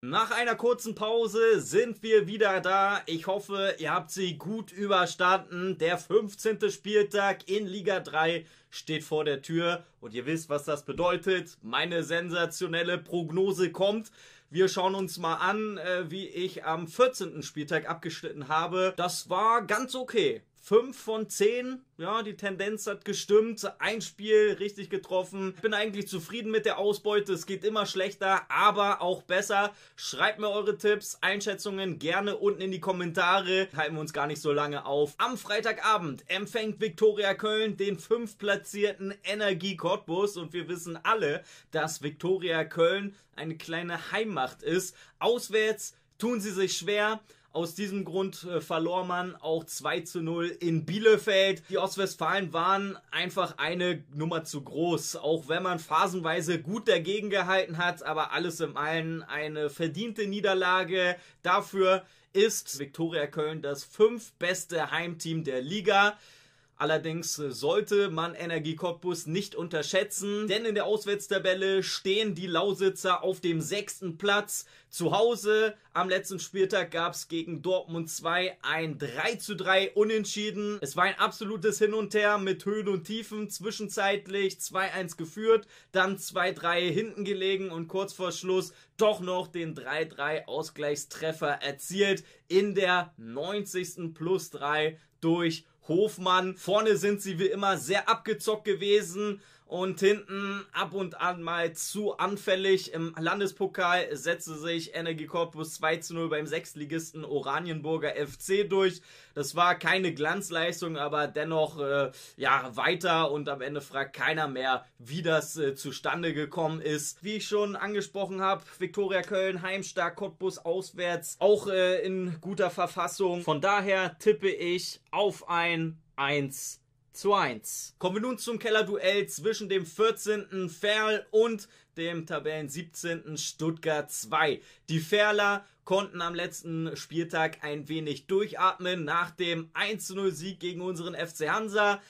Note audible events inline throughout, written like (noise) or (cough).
Nach einer kurzen Pause sind wir wieder da. Ich hoffe, ihr habt sie gut überstanden. Der 15. Spieltag in Liga 3 steht vor der Tür und ihr wisst, was das bedeutet. Meine sensationelle Prognose kommt. Wir schauen uns mal an, äh, wie ich am 14. Spieltag abgeschnitten habe. Das war ganz okay. 5 von 10. Ja, die Tendenz hat gestimmt. Ein Spiel richtig getroffen. Ich bin eigentlich zufrieden mit der Ausbeute. Es geht immer schlechter, aber auch besser. Schreibt mir eure Tipps, Einschätzungen gerne unten in die Kommentare. Halten wir uns gar nicht so lange auf. Am Freitagabend empfängt Viktoria Köln den fünftplatzierten Energie Cottbus und wir wissen alle, dass Viktoria Köln eine kleine Heimmacht ist. Auswärts tun sie sich schwer. Aus diesem Grund äh, verlor man auch 2 zu 0 in Bielefeld. Die Ostwestfalen waren einfach eine Nummer zu groß, auch wenn man phasenweise gut dagegen gehalten hat, aber alles im allen eine verdiente Niederlage. Dafür ist Viktoria Köln das fünf beste Heimteam der Liga. Allerdings äh, sollte man Energie Cottbus nicht unterschätzen, denn in der Auswärtstabelle stehen die Lausitzer auf dem sechsten Platz. Zu Hause am letzten Spieltag gab es gegen Dortmund 2 ein 3 zu 3 Unentschieden. Es war ein absolutes Hin und Her mit Höhen und Tiefen, zwischenzeitlich 2-1 geführt, dann 2-3 hinten gelegen und kurz vor Schluss doch noch den 3-3 Ausgleichstreffer erzielt in der 90. plus 3 durch Hofmann. Vorne sind sie wie immer sehr abgezockt gewesen und hinten ab und an mal zu anfällig. Im Landespokal setzte sich Energie Corpus 2 zu 0 beim Sechstligisten Oranienburger FC durch. Das war keine Glanzleistung, aber dennoch äh, ja weiter und am Ende fragt keiner mehr, wie das äh, zustande gekommen ist. Wie ich schon angesprochen habe, Viktoria Köln heimstark, Cottbus auswärts, auch äh, in guter Verfassung. Von daher tippe ich auf ein 1 zu 1. Kommen wir nun zum Kellerduell zwischen dem 14. Ferl und dem Tabellen 17. Stuttgart 2. Die Ferler konnten am letzten Spieltag ein wenig durchatmen nach dem 1-0-Sieg gegen unseren FC Hansa.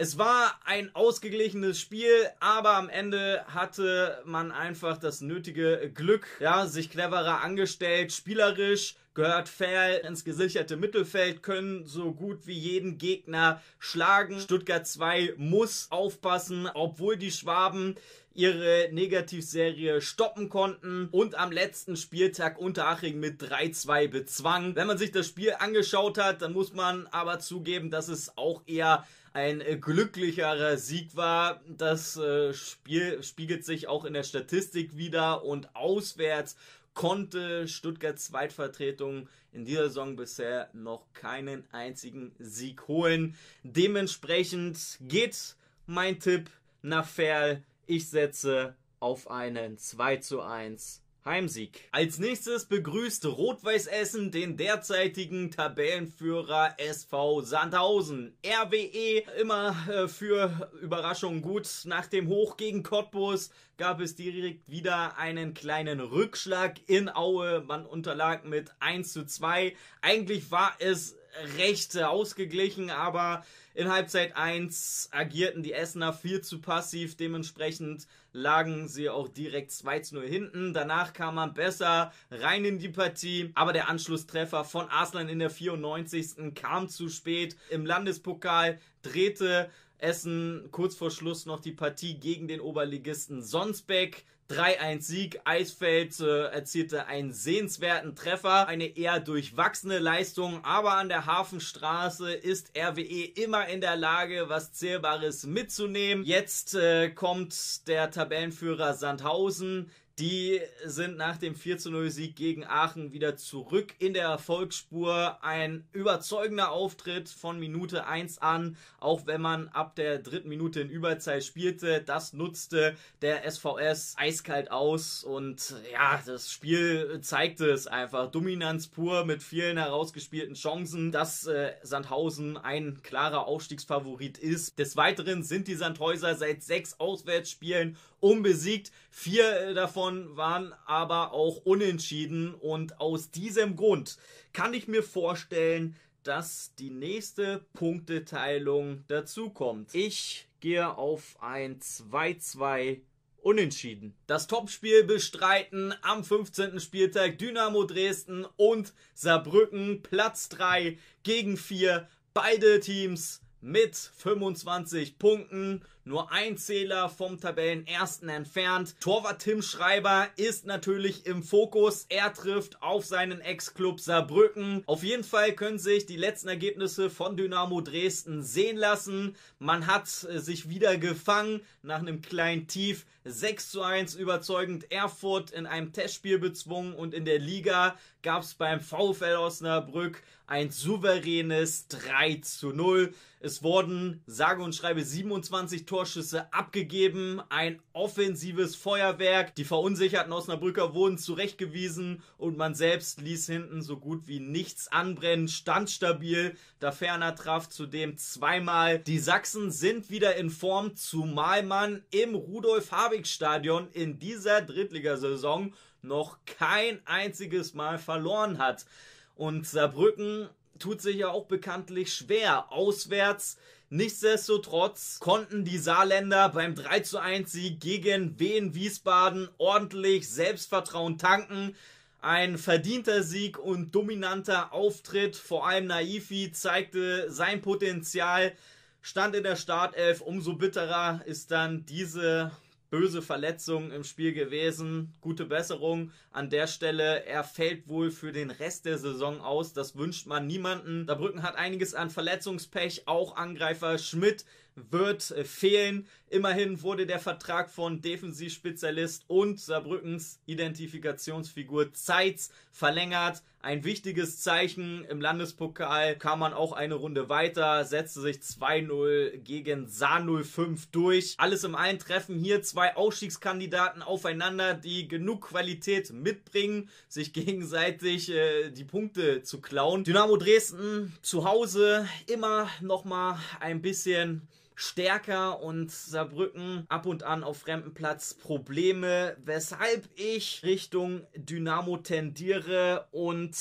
Es war ein ausgeglichenes Spiel, aber am Ende hatte man einfach das nötige Glück, ja, sich cleverer angestellt, spielerisch, gehört Fair ins gesicherte Mittelfeld, können so gut wie jeden Gegner schlagen. Stuttgart 2 muss aufpassen, obwohl die Schwaben ihre Negativserie stoppen konnten und am letzten Spieltag Unteraching mit 3-2 bezwang. Wenn man sich das Spiel angeschaut hat, dann muss man aber zugeben, dass es auch eher ein äh, glücklicherer Sieg war. Das äh, Spiel spiegelt sich auch in der Statistik wieder und auswärts konnte Stuttgarts Zweitvertretung in dieser Saison bisher noch keinen einzigen Sieg holen. Dementsprechend geht mein Tipp nach Ferl. Ich setze auf einen 2 zu 1 Heimsieg. Als nächstes begrüßt Rot-Weiß Essen den derzeitigen Tabellenführer SV Sandhausen. RWE immer äh, für Überraschungen gut. Nach dem Hoch gegen Cottbus gab es direkt wieder einen kleinen Rückschlag in Aue. Man unterlag mit 1 zu 2. Eigentlich war es recht ausgeglichen, aber in Halbzeit 1 agierten die Essener viel zu passiv, dementsprechend lagen sie auch direkt 2 zu 0 hinten. Danach kam man besser rein in die Partie, aber der Anschlusstreffer von Arslan in der 94. kam zu spät. Im Landespokal drehte Essen kurz vor Schluss noch die Partie gegen den Oberligisten Sonsbeck 3-1-Sieg. Eisfeld äh, erzielte einen sehenswerten Treffer, eine eher durchwachsene Leistung, aber an der Hafenstraße ist RWE immer in der Lage, was Zählbares mitzunehmen. Jetzt äh, kommt der Tabellenführer Sandhausen, die sind nach dem 4 0 Sieg gegen Aachen wieder zurück in der Erfolgsspur. Ein überzeugender Auftritt von Minute 1 an, auch wenn man ab der dritten Minute in Überzeit spielte. Das nutzte der SVS eiskalt aus und ja, das Spiel zeigte es einfach. Dominanz pur mit vielen herausgespielten Chancen, dass äh, Sandhausen ein klarer Aufstiegsfavorit ist. Des Weiteren sind die Sandhäuser seit sechs Auswärtsspielen unbesiegt. Vier äh, davon waren aber auch unentschieden. Und aus diesem Grund kann ich mir vorstellen, dass die nächste Punkteteilung dazukommt. Ich gehe auf ein 2-2 Unentschieden. Das Topspiel bestreiten am 15. Spieltag Dynamo Dresden und Saarbrücken Platz 3 gegen 4. Beide Teams mit 25 Punkten nur ein Zähler vom Tabellenersten entfernt. Torwart Tim Schreiber ist natürlich im Fokus. Er trifft auf seinen Ex-Club Saarbrücken. Auf jeden Fall können sich die letzten Ergebnisse von Dynamo Dresden sehen lassen. Man hat äh, sich wieder gefangen nach einem kleinen Tief. 6 zu 1 überzeugend Erfurt in einem Testspiel bezwungen und in der Liga gab es beim VfL Osnabrück ein souveränes 3 zu 0. Es wurden sage und schreibe 27 Tore Torschüsse abgegeben, ein offensives Feuerwerk. Die verunsicherten Osnabrücker wurden zurechtgewiesen und man selbst ließ hinten so gut wie nichts anbrennen, stand stabil. Da Ferner traf zudem zweimal. Die Sachsen sind wieder in Form, zumal man im Rudolf-Habig-Stadion in dieser Drittligasaison noch kein einziges Mal verloren hat. Und Saarbrücken tut sich ja auch bekanntlich schwer. Auswärts Nichtsdestotrotz konnten die Saarländer beim 3 zu 1 Sieg gegen Wien Wiesbaden ordentlich Selbstvertrauen tanken. Ein verdienter Sieg und dominanter Auftritt. Vor allem Naifi zeigte sein Potenzial, stand in der Startelf. Umso bitterer ist dann diese böse Verletzung im Spiel gewesen. Gute Besserung an der Stelle. Er fällt wohl für den Rest der Saison aus. Das wünscht man niemanden. Saarbrücken hat einiges an Verletzungspech. Auch Angreifer Schmidt wird äh, fehlen. Immerhin wurde der Vertrag von Defensivspezialist und Saarbrückens Identifikationsfigur Zeitz verlängert. Ein wichtiges Zeichen. Im Landespokal kam man auch eine Runde weiter, setzte sich 2-0 gegen Saar 05 durch. Alles im allen treffen hier zwei Ausstiegskandidaten aufeinander, die genug Qualität mitbringen, sich (laughs) gegenseitig äh, die Punkte zu klauen. Dynamo Dresden zu Hause immer noch mal ein bisschen stärker und Saarbrücken ab und an auf fremden Platz Probleme, weshalb ich Richtung Dynamo tendiere und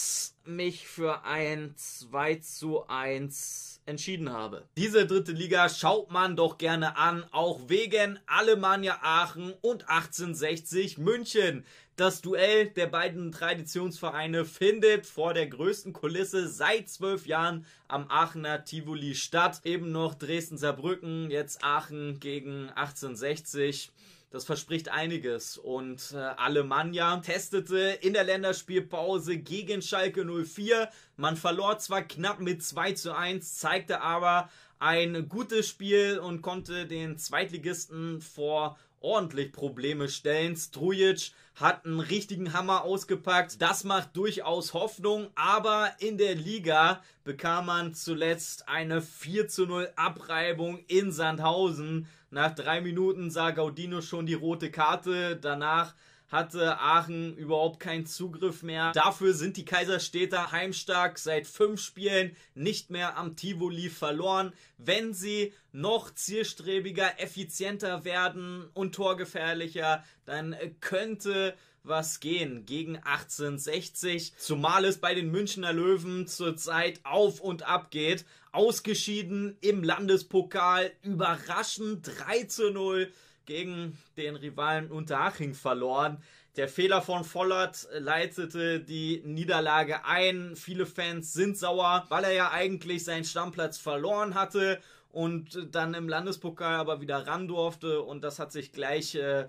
mich für ein 2 zu 1 entschieden habe. Diese dritte Liga schaut man doch gerne an, auch wegen Alemannia Aachen und 1860 München. Das Duell der beiden Traditionsvereine findet vor der größten Kulisse seit zwölf Jahren am Aachener Tivoli statt. Eben noch Dresden-Saarbrücken, jetzt Aachen gegen 1860. Das verspricht einiges. Und äh, Alemannia testete in der Länderspielpause gegen Schalke 04. Man verlor zwar knapp mit 2 zu 1, zeigte aber ein gutes Spiel und konnte den Zweitligisten vor ordentlich Probleme stellen. Strujic hat einen richtigen Hammer ausgepackt. Das macht durchaus Hoffnung, aber in der Liga bekam man zuletzt eine 4 zu 0 Abreibung in Sandhausen. Nach drei Minuten sah Gaudino schon die rote Karte. Danach hatte Aachen überhaupt keinen Zugriff mehr. Dafür sind die Kaiserstädter heimstark seit fünf Spielen nicht mehr am Tivoli verloren. Wenn sie noch zielstrebiger, effizienter werden und torgefährlicher, dann könnte was gehen gegen 1860, zumal es bei den Münchner Löwen zurzeit auf und ab geht. Ausgeschieden im Landespokal, überraschend 3 zu 0 gegen den Rivalen Unterhaching verloren. Der Fehler von Vollert leitete die Niederlage ein. Viele Fans sind sauer, weil er ja eigentlich seinen Stammplatz verloren hatte und dann im Landespokal aber wieder ran durfte und das hat sich gleich äh,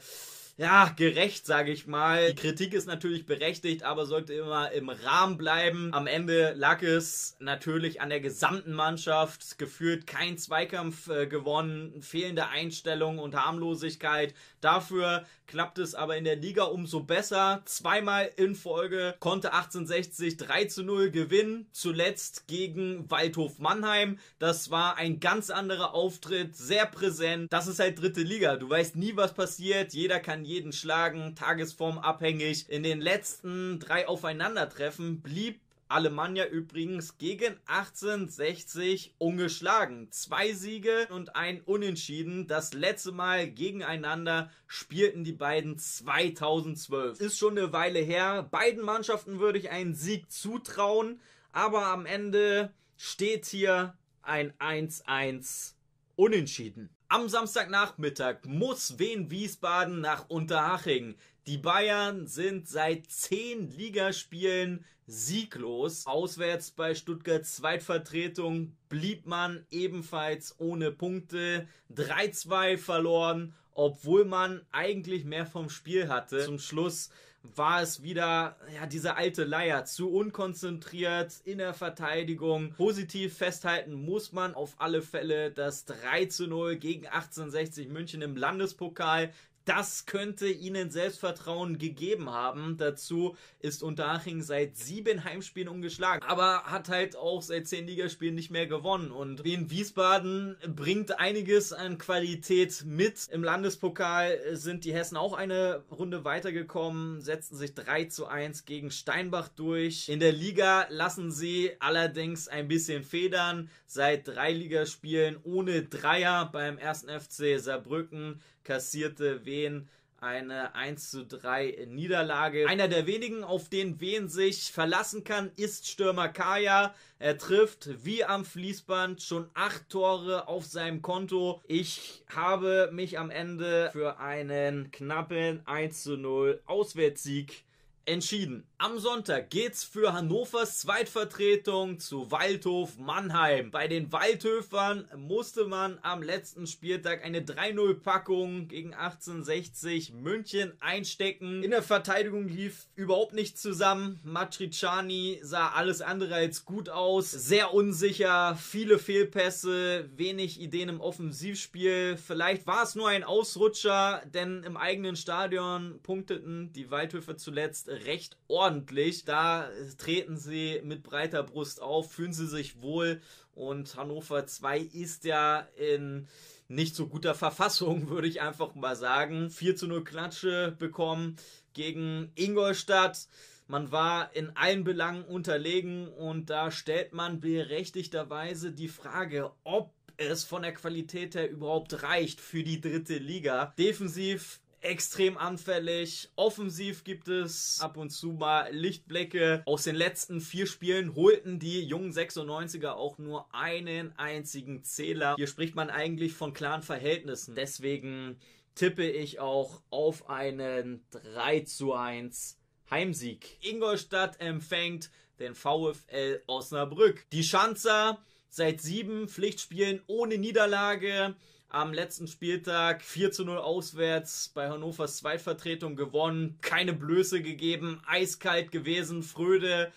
ja, gerecht, sage ich mal. Die Kritik ist natürlich berechtigt, aber sollte immer im Rahmen bleiben. Am Ende lag es natürlich an der gesamten Mannschaft. Geführt kein Zweikampf äh, gewonnen, fehlende Einstellung und Harmlosigkeit. Dafür klappt es aber in der Liga umso besser. Zweimal in Folge konnte 1860 3 zu 0 gewinnen. Zuletzt gegen Waldhof Mannheim. Das war ein ganz anderer Auftritt, sehr präsent. Das ist halt dritte Liga. Du weißt nie, was passiert. Jeder kann jeden schlagen, tagesformabhängig. In den letzten drei Aufeinandertreffen blieb Alemannia übrigens gegen 1860 ungeschlagen. Zwei Siege und ein Unentschieden. Das letzte Mal gegeneinander spielten die beiden 2012. Ist schon eine Weile her. Beiden Mannschaften würde ich einen Sieg zutrauen, aber am Ende steht hier ein 1-1 unentschieden. Am Samstagnachmittag muss Wien Wiesbaden nach Unterhaching. Die Bayern sind seit zehn Ligaspielen sieglos. Auswärts bei Stuttgart Zweitvertretung blieb man ebenfalls ohne Punkte. 3-2 verloren, obwohl man eigentlich mehr vom Spiel hatte. Zum Schluss war es wieder ja, diese alte Leier, zu unkonzentriert in der Verteidigung. Positiv festhalten muss man auf alle Fälle das 3 0 gegen 1860 München im Landespokal. Das könnte ihnen Selbstvertrauen gegeben haben. Dazu ist Unterhaching seit sieben Heimspielen ungeschlagen, aber hat halt auch seit zehn Ligaspielen nicht mehr gewonnen. Und in Wiesbaden bringt einiges an Qualität mit. Im Landespokal sind die Hessen auch eine Runde weitergekommen, setzten sich 3 zu 1 gegen Steinbach durch. In der Liga lassen sie allerdings ein bisschen federn. Seit drei Ligaspielen ohne Dreier beim ersten FC Saarbrücken kassierte Wen eine 1 zu 3 Niederlage. Einer der wenigen, auf den Wen sich verlassen kann, ist Stürmer Kaya. Er trifft wie am Fließband schon acht Tore auf seinem Konto. Ich habe mich am Ende für einen knappen 1 zu 0 Auswärtssieg entschieden. Am Sonntag geht's für Hannovers Zweitvertretung zu Waldhof Mannheim. Bei den Waldhöfern musste man am letzten Spieltag eine 3-0-Packung gegen 1860 München einstecken. In der Verteidigung lief überhaupt nichts zusammen. Matriciani sah alles andere als gut aus. Sehr unsicher, viele Fehlpässe, wenig Ideen im Offensivspiel. Vielleicht war es nur ein Ausrutscher, denn im eigenen Stadion punkteten die Waldhöfer zuletzt recht ordentlich. Da treten sie mit breiter Brust auf, fühlen sie sich wohl und Hannover 2 ist ja in nicht so guter Verfassung, (laughs) würde ich einfach mal sagen. 4 zu 0 Klatsche bekommen gegen Ingolstadt. Man war in allen Belangen unterlegen und da stellt man berechtigterweise die Frage, ob es von der Qualität her überhaupt reicht für die dritte Liga. Defensiv extrem anfällig. Offensiv gibt es ab und zu mal Lichtblicke. Aus den letzten vier Spielen holten die jungen 96er auch nur einen einzigen Zähler. Hier spricht man eigentlich von klaren Verhältnissen. Deswegen tippe ich auch auf einen 3 zu 1 Heimsieg. Ingolstadt empfängt den VfL Osnabrück. Die Schanzer seit sieben Pflichtspielen ohne Niederlage am letzten Spieltag 4 zu 0 auswärts bei Hannovers Zweitvertretung gewonnen, keine Blöße gegeben, eiskalt gewesen, Fröde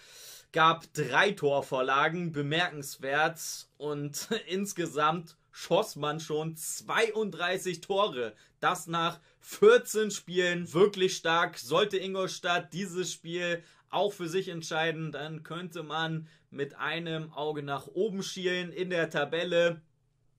gab drei Torvorlagen, bemerkenswert und (laughs) insgesamt schoss man schon 32 Tore. Das nach 14 Spielen wirklich stark. Sollte Ingolstadt dieses Spiel auch für sich entscheiden, dann könnte man mit einem Auge nach oben schielen in der Tabelle.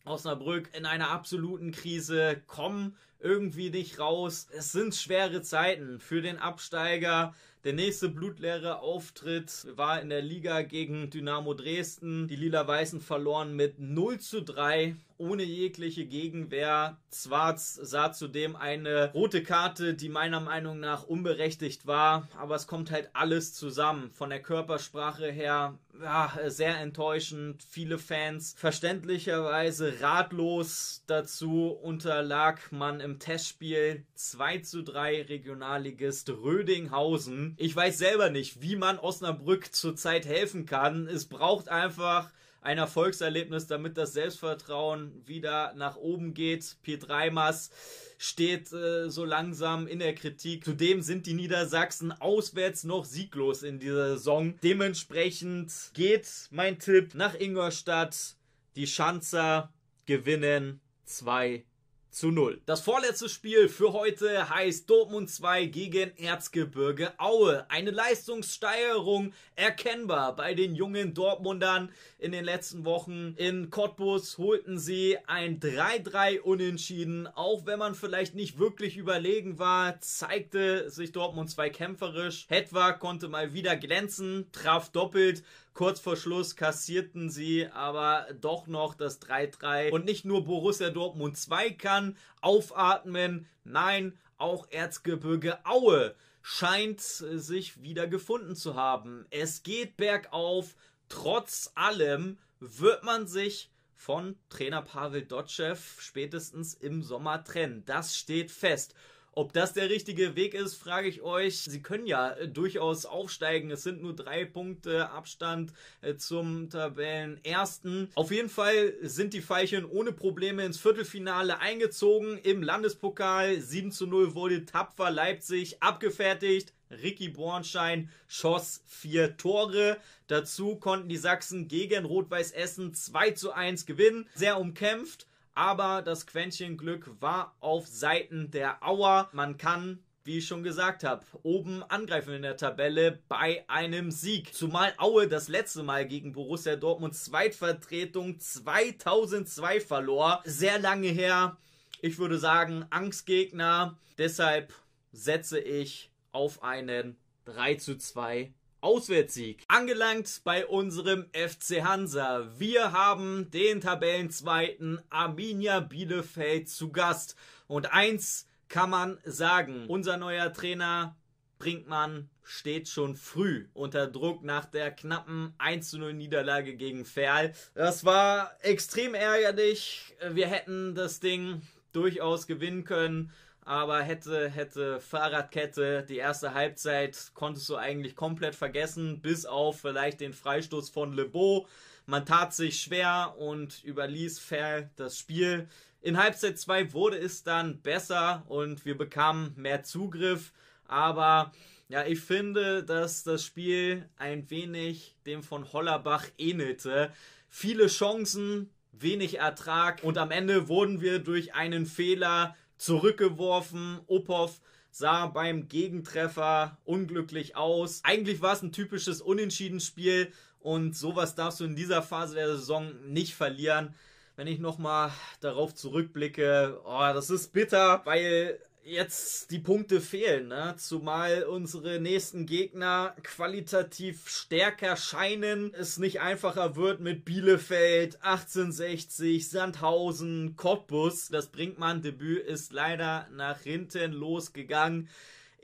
Osnabrück in einer absoluten Krise kommen irgendwie nicht raus. Es sind schwere Zeiten für den Absteiger. Der nächste blutleere Auftritt war in der Liga gegen Dynamo Dresden. Die Lila-Weißen verloren mit 0 zu 3 ohne jegliche Gegenwehr. Schwarz sah zudem eine rote Karte, die meiner Meinung nach unberechtigt war. Aber es kommt halt alles zusammen. Von der Körpersprache her ja, sehr enttäuschend. Viele Fans verständlicherweise ratlos dazu unterlag man im im Testspiel 2 zu 3 Regionalligist Rödinghausen. Ich weiß selber nicht, wie man Osnabrück zurzeit helfen kann. Es braucht einfach ein Erfolgserlebnis, damit das Selbstvertrauen wieder nach oben geht. Piet Reimers steht äh, so langsam in der Kritik. Zudem sind die Niedersachsen auswärts noch sieglos in dieser Saison. Dementsprechend geht mein Tipp nach Ingolstadt. Die Schanzer gewinnen 2 zu 0. Das vorletzte Spiel für heute heißt Dortmund 2 gegen Erzgebirge Aue. Eine Leistungssteigerung erkennbar bei den jungen Dortmundern in den letzten Wochen. In Cottbus holten sie ein 3-3 Unentschieden. Auch wenn man vielleicht nicht wirklich überlegen war, zeigte sich Dortmund 2 kämpferisch. Hetwa konnte mal wieder glänzen, traf doppelt. Kurz vor Schluss kassierten sie aber doch noch das 3-3 und nicht nur Borussia Dortmund 2 kann aufatmen, nein, auch Erzgebirge Aue scheint sich wieder gefunden zu haben. Es geht bergauf, trotz allem wird man sich von Trainer Pavel Dotschew spätestens im Sommer trennen. Das steht fest. Ob das der richtige Weg ist, frage ich euch. Sie können ja äh, durchaus aufsteigen. Es sind nur drei Punkte Abstand äh, zum Tabellenersten. Auf jeden Fall sind die Veilchen ohne Probleme ins Viertelfinale eingezogen. Im Landespokal 7 zu 0 wurde tapfer Leipzig abgefertigt. Ricky Bornstein schoss vier Tore. Dazu konnten die Sachsen gegen Rot-Weiß Essen 2 zu 1 gewinnen. Sehr umkämpft. Aber das Quäntchen Glück war auf Seiten der Auer. Man kann wie ich schon gesagt habe, oben angreifen in der Tabelle bei einem Sieg. Zumal Aue das letzte Mal gegen Borussia Dortmund Zweitvertretung 2002 verlor. Sehr lange her. Ich würde sagen, Angstgegner. Deshalb setze ich auf einen 3 zu 2 Auswärtssieg. Angelangt bei unserem FC Hansa. Wir haben den Tabellenzweiten Arminia Bielefeld zu Gast. Und eins kann man sagen, unser neuer Trainer Brinkmann steht schon früh unter Druck nach der knappen 1-0 Niederlage gegen Ferl. Das war extrem ärgerlich. Wir hätten das Ding durchaus gewinnen können aber hätte, hätte Fahrradkette die erste Halbzeit konntest du eigentlich komplett vergessen, bis auf vielleicht den Freistoß von Le Beau. Man tat sich schwer und überließ Fair das Spiel. In Halbzeit 2 wurde es dann besser und wir bekamen mehr Zugriff, aber ja, ich finde, dass das Spiel ein wenig dem von Hollerbach ähnelte. Viele Chancen, wenig Ertrag und am Ende wurden wir durch einen Fehler zurückgeworfen. Opov sah beim Gegentreffer unglücklich aus. Eigentlich war es ein typisches Unentschieden-Spiel und sowas darfst du in dieser Phase der Saison nicht verlieren. Wenn ich nochmal darauf zurückblicke, oh, das ist bitter, weil jetzt die Punkte fehlen, ne? zumal unsere nächsten Gegner qualitativ stärker scheinen, es nicht einfacher wird mit Bielefeld, 1860, Sandhausen, Cottbus. Das Brinkmann-Debüt ist leider nach hinten losgegangen.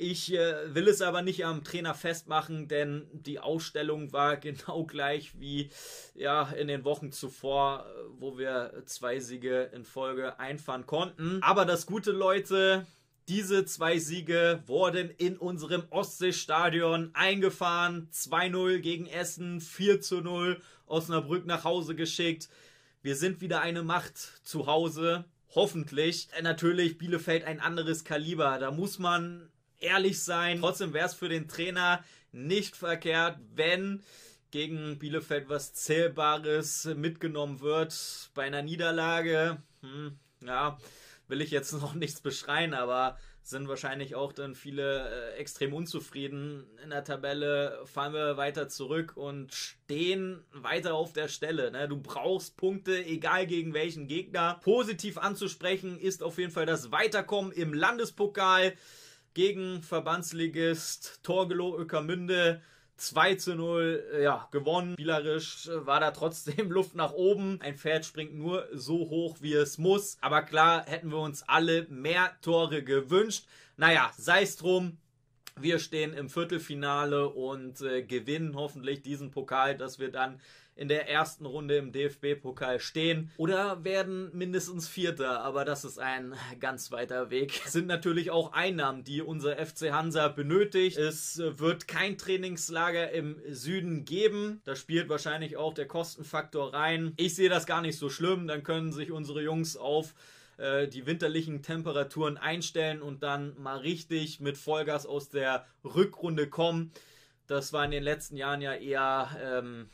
Ich äh, will es aber nicht am Trainer festmachen, denn die Ausstellung war (laughs) genau gleich wie ja in den Wochen zuvor, wo wir zwei Siege in Folge einfahren konnten. Aber das gute Leute, diese zwei Siege wurden in unserem Ostseestadion eingefahren. 2-0 gegen Essen, 4-0 Osnabrück nach Hause geschickt. Wir sind wieder eine Macht zu Hause. Hoffentlich. Äh, natürlich Bielefeld ein anderes Kaliber. Da muss man ehrlich sein. Trotzdem wäre es für den Trainer nicht verkehrt, wenn gegen Bielefeld was Zählbares mitgenommen wird. Bei einer Niederlage, hm, ja, will ich jetzt (laughs) noch nichts beschreien, aber sind wahrscheinlich auch dann viele äh, extrem unzufrieden in der Tabelle, fallen wir weiter zurück und stehen weiter auf der Stelle. Ne? Du brauchst Punkte, egal gegen welchen Gegner. Positiv anzusprechen ist auf jeden Fall das Weiterkommen im Landespokal gegen Verbandsligist Torgelow Öckermünde. 2 zu 0 äh, ja, gewonnen. Spielerisch äh, war da trotzdem (laughs) Luft nach oben. Ein Pferd springt nur so hoch, wie es muss. Aber klar hätten wir uns alle mehr Tore gewünscht. Naja, sei es drum. Wir stehen im Viertelfinale und äh, gewinnen hoffentlich diesen Pokal, dass wir dann in der ersten Runde im DFB-Pokal stehen oder werden mindestens Vierter, aber das ist ein ganz weiter Weg. Es sind natürlich auch Einnahmen, die unser FC Hansa benötigt. Es wird kein Trainingslager im Süden geben. Da spielt wahrscheinlich auch der Kostenfaktor rein. Ich sehe das gar nicht so schlimm. Dann können sich unsere Jungs auf äh, die winterlichen Temperaturen einstellen und dann mal richtig mit Vollgas aus der Rückrunde kommen. Das war in den letzten Jahren ja eher ähm,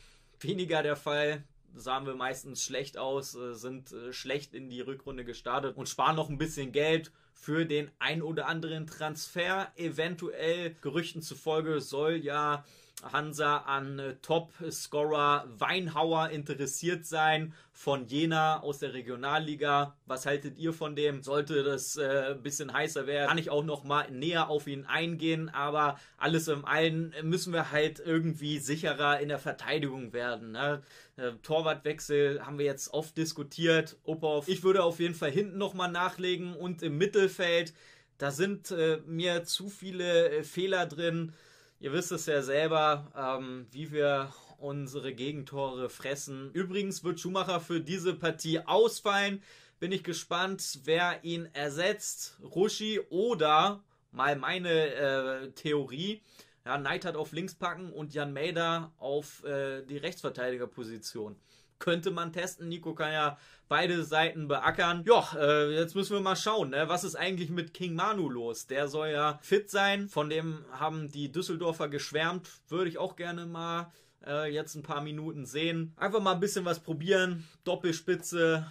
weniger der Fall. Sahen wir meistens schlecht aus, äh, sind äh, schlecht in die Rückrunde gestartet und sparen noch ein bisschen Geld für den ein oder anderen Transfer. Eventuell Gerüchten zufolge soll ja Hansa an äh, Top-Scorer Weinhauer interessiert sein von Jena aus der Regionalliga. Was haltet ihr von dem? Sollte das äh, ein bisschen heißer werden, kann ich auch noch mal näher auf ihn eingehen. Aber alles im allen müssen wir halt irgendwie sicherer in der Verteidigung werden. Ne? Äh, Torwartwechsel haben wir jetzt oft diskutiert. Opov. Ich würde auf jeden Fall hinten noch mal nachlegen und im Mittelfeld Mittelfeld. Da sind äh, mir zu viele äh, Fehler drin. Ihr wisst es ja selber, ähm, wie wir unsere Gegentore fressen. Übrigens wird Schumacher für diese Partie ausfallen. Bin ich gespannt, wer ihn ersetzt. Ruschi oder mal meine äh, Theorie. Ja, Neid hat auf links packen und Jan Maida auf äh, die Rechtsverteidigerposition könnte man testen. Nico kann ja beide Seiten beackern. Ja, äh, jetzt müssen wir mal schauen, ne? was ist eigentlich mit King Manu los? Der soll ja fit sein. Von dem haben die Düsseldorfer geschwärmt. Würde ich auch gerne mal äh, jetzt ein paar Minuten sehen. Einfach mal ein bisschen was probieren. Doppelspitze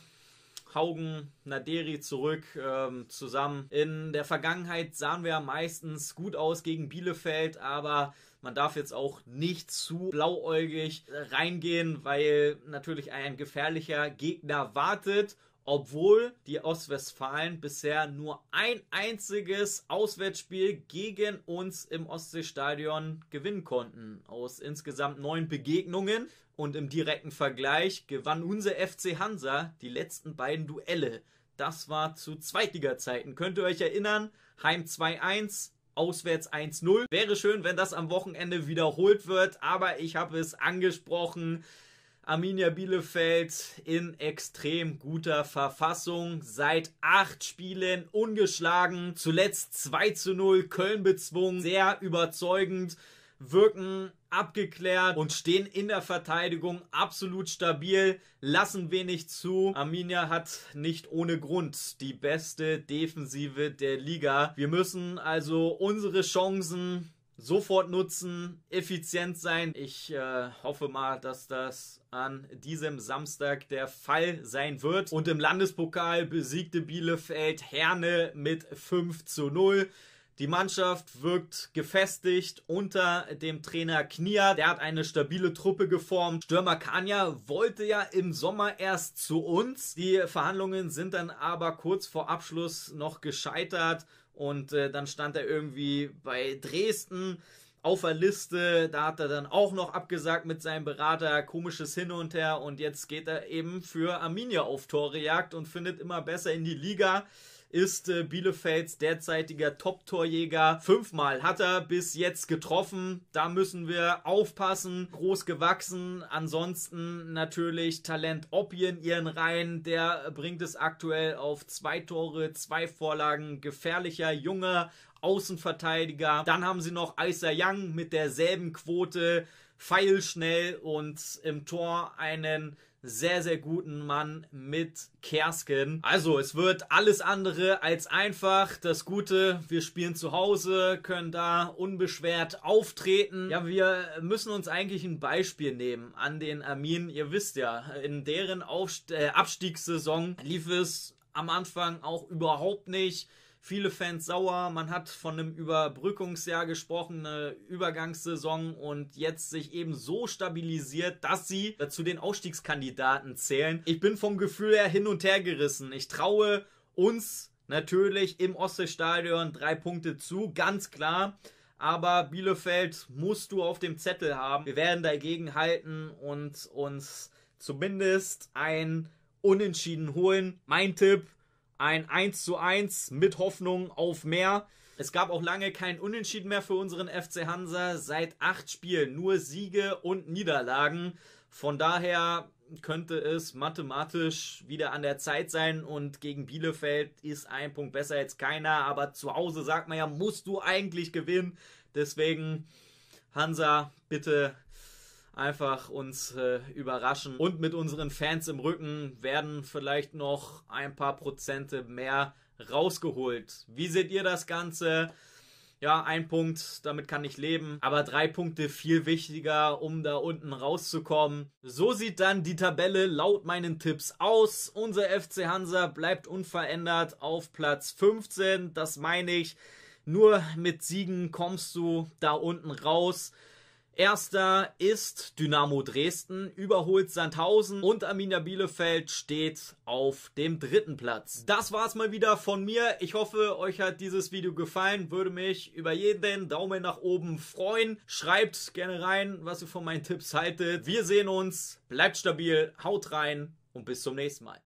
Haugen, Naderi zurück ähm, zusammen. In der Vergangenheit sahen wir meistens gut aus gegen Bielefeld, aber man darf jetzt auch nicht zu blauäugig äh, reingehen, weil natürlich ein gefährlicher Gegner wartet obwohl die Ostwestfalen bisher nur ein einziges Auswärtsspiel gegen uns im Ostseestadion gewinnen konnten. Aus insgesamt neun Begegnungen und im direkten Vergleich gewann unser FC Hansa die letzten beiden Duelle. Das war zu Zweitliga-Zeiten. Könnt ihr euch erinnern? Heim 2-1, auswärts 1-0. Wäre schön, wenn das am Wochenende wiederholt wird, aber ich habe es angesprochen. Arminia Bielefeld in extrem guter Verfassung, seit acht Spielen ungeschlagen, zuletzt 2 zu 0 Köln bezwungen, sehr überzeugend, wirken abgeklärt und stehen in der Verteidigung absolut stabil, lassen wenig zu. Arminia hat nicht ohne Grund die beste Defensive der Liga. Wir müssen also unsere Chancen sofort nutzen, effizient sein. Ich äh, hoffe mal, dass das an diesem Samstag der Fall sein wird. Und im Landespokal besiegte Bielefeld Herne mit 5 zu 0. Die Mannschaft wirkt gefestigt unter dem Trainer Knia. Der hat eine stabile Truppe geformt. Stürmer Kania wollte ja im Sommer erst zu uns. Die Verhandlungen sind dann aber kurz vor Abschluss noch gescheitert. Und äh, dann stand er irgendwie bei Dresden auf der Liste. Da hat er dann auch noch abgesagt mit seinem Berater. Komisches Hin und Her. Und jetzt geht er eben für Arminia auf Torejagd und findet immer besser in die Liga ist äh, Bielefelds derzeitiger Top-Torjäger. Fünfmal hat er bis jetzt getroffen. Da müssen wir aufpassen. Groß gewachsen. Ansonsten natürlich Talent Oppi in ihren Reihen. Der bringt es aktuell auf zwei Tore, zwei Vorlagen. Gefährlicher, junger Außenverteidiger. Dann haben sie noch Isa Young mit derselben Quote. Pfeilschnell und im Tor einen sehr, sehr guten Mann mit Kerskin. Also, es wird alles andere als einfach. Das Gute, wir spielen zu Hause, können da unbeschwert auftreten. Ja, wir müssen uns eigentlich ein Beispiel nehmen an den Armin. Ihr wisst ja, in deren Aufst äh, Abstiegssaison lief es am Anfang auch überhaupt nicht viele Fans sauer. Man hat von einem Überbrückungsjahr gesprochen, eine Übergangssaison und jetzt sich eben so stabilisiert, dass sie zu den Ausstiegskandidaten zählen. Ich bin vom Gefühl her hin und her gerissen. Ich traue uns natürlich im Ostseestadion drei Punkte zu, ganz klar. Aber Bielefeld musst du auf dem Zettel haben. Wir werden dagegen halten und uns zumindest ein Unentschieden holen. Mein Tipp ein 1 zu 1 mit Hoffnung auf mehr. Es gab auch lange kein Unentschieden mehr für unseren FC Hansa. Seit acht Spielen nur Siege und Niederlagen. Von daher könnte es mathematisch wieder an der Zeit sein und gegen Bielefeld ist ein Punkt besser als keiner, aber zu Hause sagt man ja, musst du eigentlich gewinnen. Deswegen Hansa, bitte einfach uns äh, überraschen. Und mit unseren Fans im Rücken werden vielleicht noch ein paar Prozente mehr rausgeholt. Wie seht ihr das Ganze? Ja, ein Punkt, damit kann ich leben. Aber drei Punkte viel wichtiger, um da unten rauszukommen. So sieht dann die Tabelle laut meinen Tipps aus. Unser FC Hansa bleibt unverändert auf Platz 15. Das meine ich. Nur mit Siegen kommst du da unten raus. Erster ist Dynamo Dresden, überholt Sandhausen und Arminia Bielefeld steht auf dem dritten Platz. Das war's mal wieder von mir. Ich hoffe, euch hat dieses Video gefallen. Würde mich über jeden Daumen nach oben freuen. Schreibt gerne rein, was ihr von meinen Tipps haltet. Wir sehen uns, bleibt stabil, haut rein und bis zum nächsten Mal.